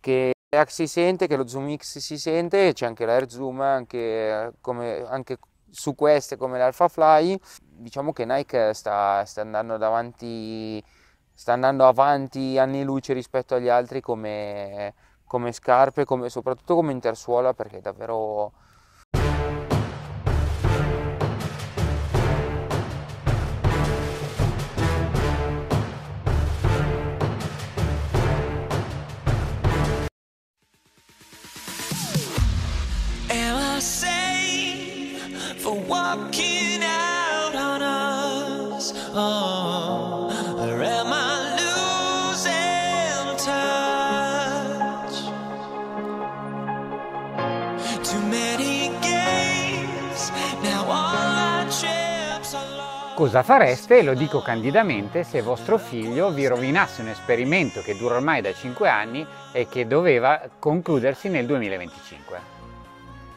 che si sente, che lo Zoom X si sente, c'è anche l'Air Zoom, anche, come, anche su queste come l'Alpha Fly. Diciamo che Nike sta, sta andando davanti sta andando avanti anni luce rispetto agli altri come, come scarpe, come, soprattutto come intersuola perché davvero Cosa fareste, lo dico candidamente, se vostro figlio vi rovinasse un esperimento che dura ormai da 5 anni e che doveva concludersi nel 2025?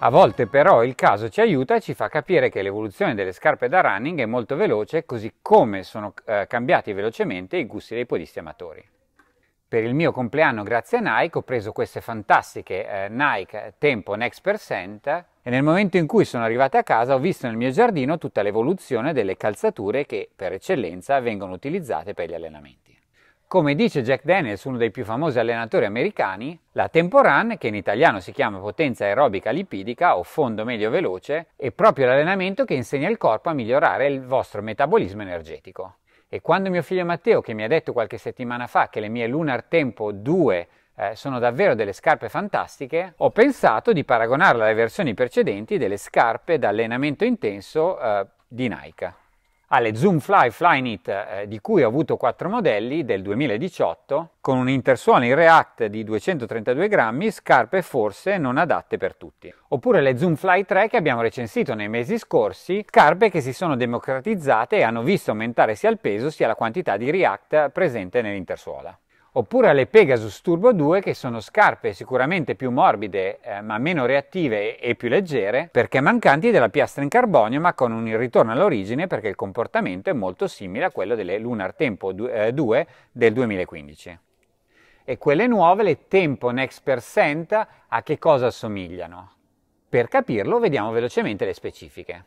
A volte però il caso ci aiuta e ci fa capire che l'evoluzione delle scarpe da running è molto veloce, così come sono eh, cambiati velocemente i gusti dei podisti amatori per il mio compleanno grazie a Nike ho preso queste fantastiche eh, Nike eh, Tempo Next Percent e nel momento in cui sono arrivate a casa ho visto nel mio giardino tutta l'evoluzione delle calzature che per eccellenza vengono utilizzate per gli allenamenti. Come dice Jack Daniels, uno dei più famosi allenatori americani, la Temporan, che in italiano si chiama potenza aerobica lipidica o fondo medio veloce, è proprio l'allenamento che insegna il corpo a migliorare il vostro metabolismo energetico. E quando mio figlio Matteo, che mi ha detto qualche settimana fa che le mie Lunar Tempo 2 eh, sono davvero delle scarpe fantastiche, ho pensato di paragonarle alle versioni precedenti delle scarpe da allenamento intenso eh, di Nike alle Zoom Fly Flyknit eh, di cui ho avuto quattro modelli del 2018 con un intersuono in React di 232 grammi, scarpe forse non adatte per tutti. Oppure le Zoom Fly 3 che abbiamo recensito nei mesi scorsi, scarpe che si sono democratizzate e hanno visto aumentare sia il peso sia la quantità di React presente nell'intersuola oppure alle Pegasus Turbo 2 che sono scarpe sicuramente più morbide eh, ma meno reattive e più leggere perché mancanti della piastra in carbonio ma con un ritorno all'origine perché il comportamento è molto simile a quello delle Lunar Tempo 2 eh, del 2015. E quelle nuove, le Tempo Next Percent, a che cosa assomigliano? Per capirlo vediamo velocemente le specifiche.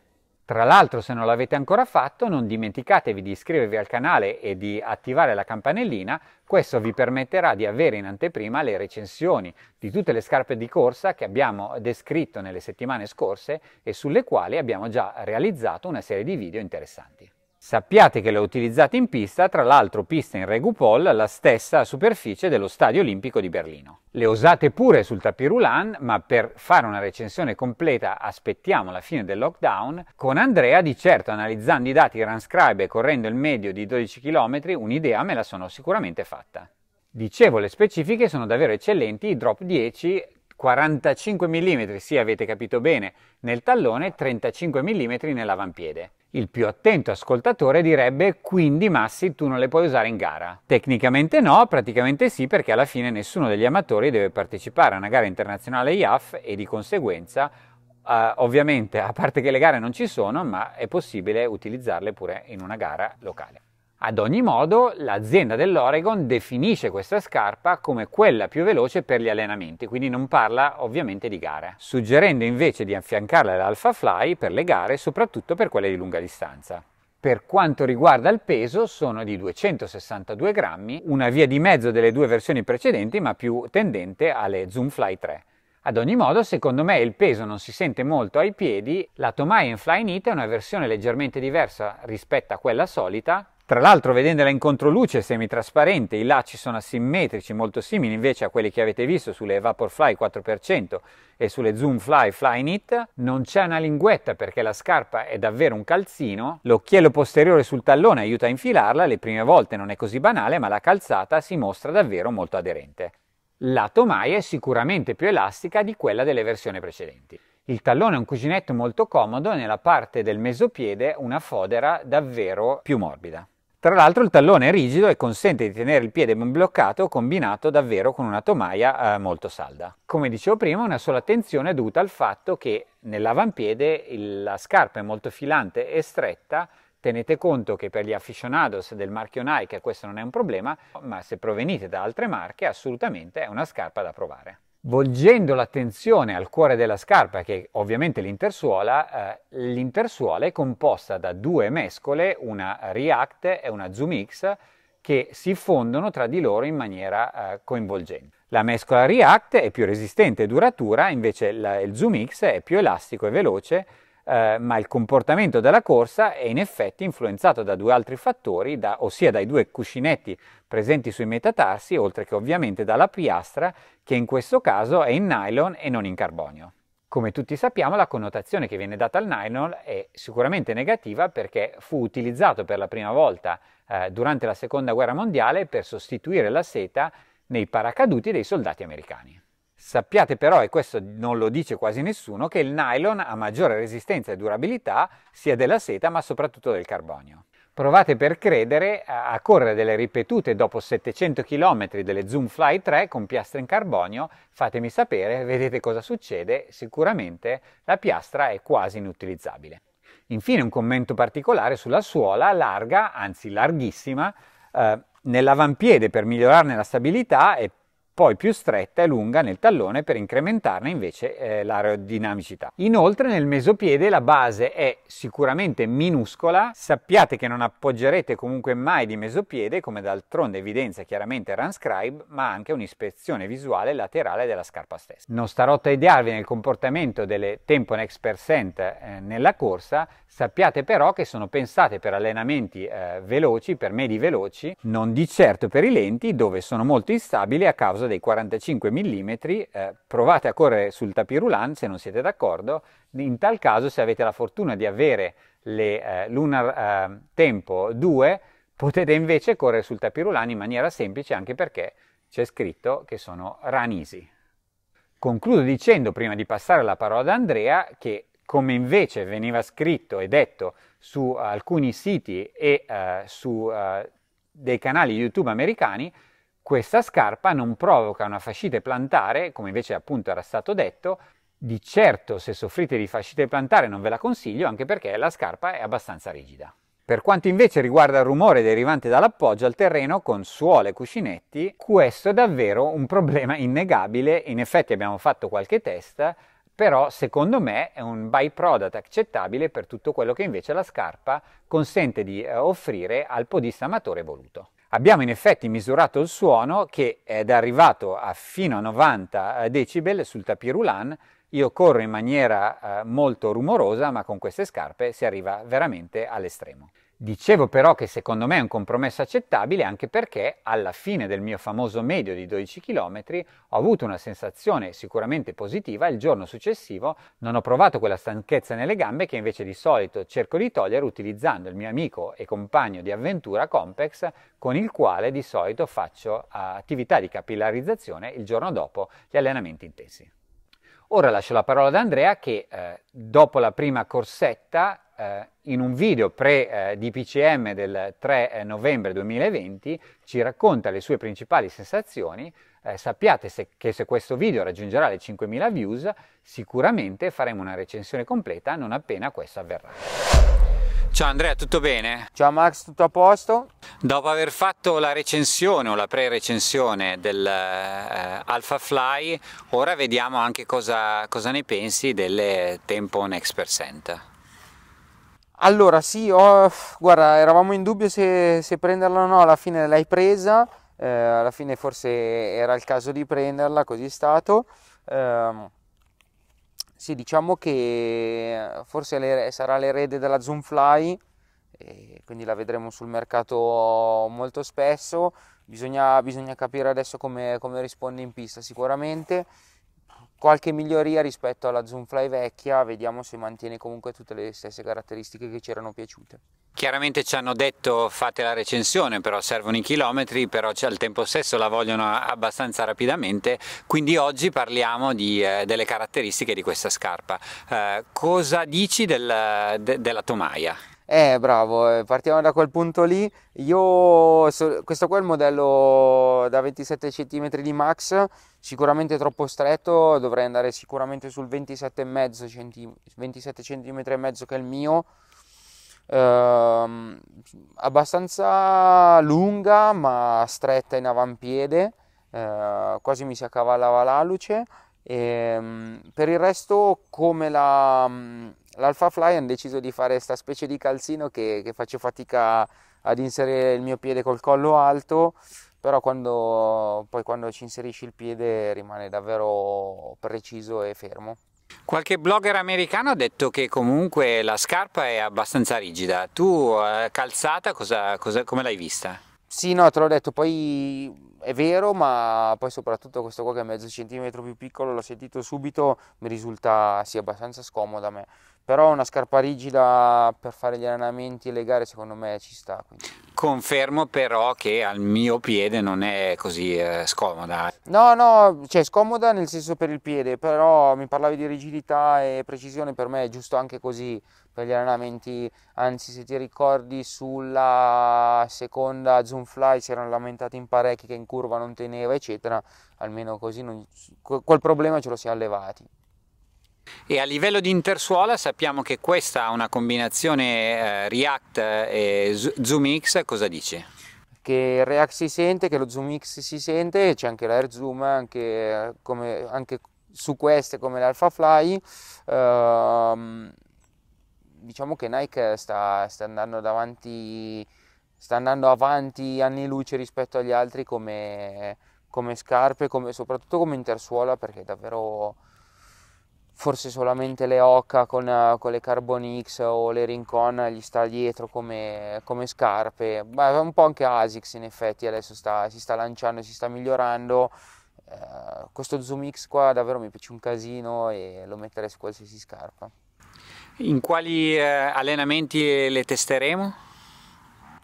Tra l'altro se non l'avete ancora fatto non dimenticatevi di iscrivervi al canale e di attivare la campanellina, questo vi permetterà di avere in anteprima le recensioni di tutte le scarpe di corsa che abbiamo descritto nelle settimane scorse e sulle quali abbiamo già realizzato una serie di video interessanti. Sappiate che l'ho utilizzata in pista, tra l'altro pista in Regupol, la stessa superficie dello Stadio Olimpico di Berlino. Le usate pure sul tapirulan, ma per fare una recensione completa aspettiamo la fine del lockdown, con Andrea di certo analizzando i dati Runscribe e correndo il medio di 12 km un'idea me la sono sicuramente fatta. Dicevo, le specifiche sono davvero eccellenti, i drop 10 45 mm, sì avete capito bene, nel tallone, 35 mm nell'avampiede. Il più attento ascoltatore direbbe quindi Massi tu non le puoi usare in gara. Tecnicamente no, praticamente sì perché alla fine nessuno degli amatori deve partecipare a una gara internazionale IAF e di conseguenza Uh, ovviamente, a parte che le gare non ci sono, ma è possibile utilizzarle pure in una gara locale. Ad ogni modo, l'azienda dell'Oregon definisce questa scarpa come quella più veloce per gli allenamenti, quindi non parla ovviamente di gare, suggerendo invece di affiancarla all'Alpha Fly per le gare, soprattutto per quelle di lunga distanza. Per quanto riguarda il peso, sono di 262 grammi, una via di mezzo delle due versioni precedenti, ma più tendente alle Zoom Fly 3. Ad ogni modo, secondo me il peso non si sente molto ai piedi, la Tomayan Fly Knit è una versione leggermente diversa rispetto a quella solita, tra l'altro vedendola in controluce è semitrasparente, i lacci sono asimmetrici, molto simili invece a quelli che avete visto sulle Evaporfly 4% e sulle Zoomfly Flyknit. Non c'è una linguetta perché la scarpa è davvero un calzino, l'occhiello posteriore sul tallone aiuta a infilarla, le prime volte non è così banale ma la calzata si mostra davvero molto aderente. La tomaia è sicuramente più elastica di quella delle versioni precedenti. Il tallone è un cuscinetto molto comodo, e nella parte del mesopiede una fodera davvero più morbida. Tra l'altro il tallone è rigido e consente di tenere il piede ben bloccato combinato davvero con una tomaia eh, molto salda. Come dicevo prima una sola attenzione è dovuta al fatto che nell'avampiede la scarpa è molto filante e stretta Tenete conto che per gli aficionados del marchio Nike questo non è un problema, ma se provenite da altre marche assolutamente è una scarpa da provare volgendo l'attenzione al cuore della scarpa, che è ovviamente l'intersuola, eh, l'intersuola è composta da due mescole, una React e una ZoomX, che si fondono tra di loro in maniera eh, coinvolgente. La mescola React è più resistente e duratura, invece la, il ZoomX è più elastico e veloce, eh, ma il comportamento della corsa è in effetti influenzato da due altri fattori, da, ossia dai due cuscinetti presenti sui metatarsi, oltre che ovviamente dalla piastra, che in questo caso è in nylon e non in carbonio. Come tutti sappiamo, la connotazione che viene data al nylon è sicuramente negativa perché fu utilizzato per la prima volta eh, durante la Seconda Guerra Mondiale per sostituire la seta nei paracaduti dei soldati americani. Sappiate però, e questo non lo dice quasi nessuno, che il nylon ha maggiore resistenza e durabilità sia della seta ma soprattutto del carbonio. Provate per credere a correre delle ripetute dopo 700 km delle Zoom Fly 3 con piastre in carbonio, fatemi sapere, vedete cosa succede, sicuramente la piastra è quasi inutilizzabile. Infine un commento particolare sulla suola larga, anzi larghissima, eh, nell'avampiede per migliorarne la stabilità e poi più stretta e lunga nel tallone per incrementarne invece eh, l'aerodinamicità. Inoltre nel mesopiede la base è sicuramente minuscola, sappiate che non appoggerete comunque mai di mesopiede, come d'altronde evidenzia chiaramente Runscribe, ma anche un'ispezione visuale laterale della scarpa stessa. Non starò a tediarvi nel comportamento delle tempo next percent eh, nella corsa, Sappiate però che sono pensate per allenamenti eh, veloci, per medi veloci, non di certo per i lenti dove sono molto instabili a causa dei 45 mm. Eh, provate a correre sul tapirulan se non siete d'accordo. In tal caso se avete la fortuna di avere le eh, Lunar ehm, Tempo 2 potete invece correre sul tapirulan in maniera semplice anche perché c'è scritto che sono ranisi. Concludo dicendo, prima di passare la parola ad Andrea, che come invece veniva scritto e detto su alcuni siti e uh, su uh, dei canali YouTube americani, questa scarpa non provoca una fascite plantare, come invece appunto era stato detto, di certo se soffrite di fascite plantare non ve la consiglio, anche perché la scarpa è abbastanza rigida. Per quanto invece riguarda il rumore derivante dall'appoggio al terreno con suole e cuscinetti, questo è davvero un problema innegabile, in effetti abbiamo fatto qualche test però secondo me è un byproduct accettabile per tutto quello che invece la scarpa consente di eh, offrire al podista amatore voluto. Abbiamo in effetti misurato il suono che è arrivato a fino a 90 eh, decibel sul tapirulan, io corro in maniera eh, molto rumorosa ma con queste scarpe si arriva veramente all'estremo. Dicevo però che secondo me è un compromesso accettabile anche perché alla fine del mio famoso medio di 12 km ho avuto una sensazione sicuramente positiva e il giorno successivo non ho provato quella stanchezza nelle gambe che invece di solito cerco di togliere utilizzando il mio amico e compagno di avventura Compex con il quale di solito faccio ah, attività di capillarizzazione il giorno dopo gli allenamenti intensi. Ora lascio la parola ad Andrea che eh, dopo la prima corsetta eh, in un video pre-DPCM eh, del 3 eh, novembre 2020 ci racconta le sue principali sensazioni. Eh, sappiate se, che se questo video raggiungerà le 5.000 views, sicuramente faremo una recensione completa non appena questo avverrà. Ciao Andrea, tutto bene? Ciao Max, tutto a posto? Dopo aver fatto la recensione o la pre-recensione dell'AlphaFly, eh, ora vediamo anche cosa, cosa ne pensi delle Tempo Next Percent. Allora, sì, oh, guarda, eravamo in dubbio se, se, prenderla o no, alla fine l'hai presa, eh, alla fine forse era il caso di prenderla, così è stato. Eh, sì, diciamo che forse sarà l'erede della Zoomfly, quindi la vedremo sul mercato molto spesso. Bisogna, bisogna capire adesso come, come risponde in pista sicuramente qualche miglioria rispetto alla Zoomfly vecchia, vediamo se mantiene comunque tutte le stesse caratteristiche che ci erano piaciute. Chiaramente ci hanno detto fate la recensione, però servono i chilometri, però al tempo stesso la vogliono abbastanza rapidamente, quindi oggi parliamo di, eh, delle caratteristiche di questa scarpa. Eh, cosa dici del, de, della tomaia? Eh, bravo, eh, partiamo da quel punto lì. Io, questo qua è il modello da 27 cm di max, sicuramente troppo stretto, dovrei andare sicuramente sul 27,5 cm, 27 cm e mezzo che è il mio. Eh, abbastanza lunga ma stretta in avampiede, eh, quasi mi si accavallava la luce. E, ehm, per il resto, come la l'Alpha Fly hanno deciso di fare questa specie di calzino che, che, faccio fatica ad inserire il mio piede col collo alto, però quando, poi quando ci inserisci il piede rimane davvero preciso e fermo. Qualche blogger americano ha detto che comunque la scarpa è abbastanza rigida, tu eh, calzata cosa, cosa, come l'hai vista? Sì, no, te l'ho detto, poi è vero, ma poi soprattutto questo qua che è mezzo centimetro più piccolo, l'ho sentito subito, mi risulta sì abbastanza scomoda a me. Però una scarpa rigida per fare gli allenamenti e le gare secondo me ci sta. Quindi. Confermo però che al mio piede non è così eh, scomoda. No, no, cioè scomoda nel senso per il piede, però mi parlavi di rigidità e precisione, per me è giusto anche così, per gli allenamenti, anzi se ti ricordi sulla seconda Zoom Fly si erano lamentati in parecchi che in curva non teneva eccetera, almeno così non, quel problema ce lo siamo allevati. E a livello di intersuola sappiamo che questa è una combinazione eh, React e Zoom X, cosa dice? Che il React si sente, che lo Zoom X si sente, c'è anche l'Air Zoom, anche, eh, come, anche su queste come l'Alpha Fly. Ehm, diciamo che Nike sta, sta, andando davanti, sta, andando avanti anni luce rispetto agli altri come, come scarpe, come, soprattutto come intersuola perché davvero forse solamente le Oca con, con, le Carbon X o le Rincon gli sta dietro come, come scarpe, ma un po' anche Asics in effetti adesso sta, si sta lanciando, si sta migliorando. Uh, questo Zoom X qua davvero mi piace un casino e lo metterei su qualsiasi scarpa. In quali eh, allenamenti le testeremo?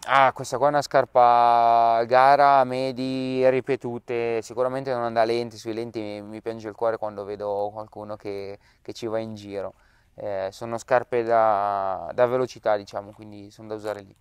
Ah, questa qua è una scarpa gara, medi, ripetute, sicuramente non da lenti, sui lenti mi, mi piange il cuore quando vedo qualcuno che, che ci va in giro. Eh, sono scarpe da, da, velocità diciamo, quindi sono da usare lì.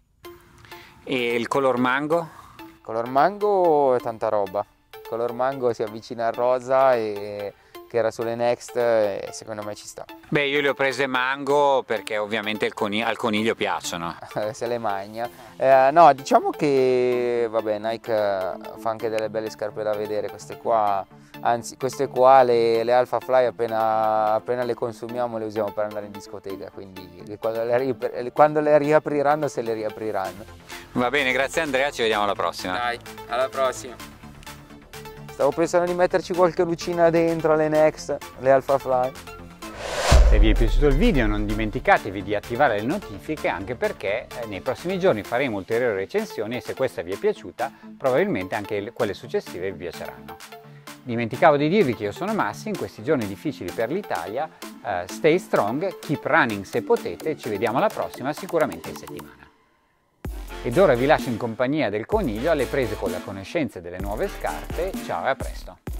E il color mango? Il color mango è tanta roba, il color mango si avvicina al rosa e che era sulle Next e eh, secondo me ci sta. Beh io le ho prese mango perché ovviamente coni al coniglio piacciono. Se le magna. Eh, no diciamo che vabbè Nike eh, fa anche delle belle scarpe da vedere queste qua, anzi queste qua le, le Alpha Fly appena, appena, le consumiamo le usiamo per andare in discoteca quindi quando le, quando le riapriranno se le riapriranno. Va bene grazie Andrea ci vediamo alla prossima. Dai alla prossima. Stavo pensando di metterci qualche lucina dentro, le Next, le Alpha Fly. Se vi è piaciuto il video non dimenticatevi di attivare le notifiche anche perché eh, nei prossimi giorni faremo ulteriori recensioni e se questa vi è piaciuta probabilmente anche quelle successive vi piaceranno. Dimenticavo di dirvi che io sono Massi, in questi giorni difficili per l'Italia, uh, stay strong, keep running se potete, ci vediamo alla prossima sicuramente in settimana. Ed ora vi lascio in compagnia del coniglio alle prese con la conoscenza delle nuove scarpe. Ciao e a presto!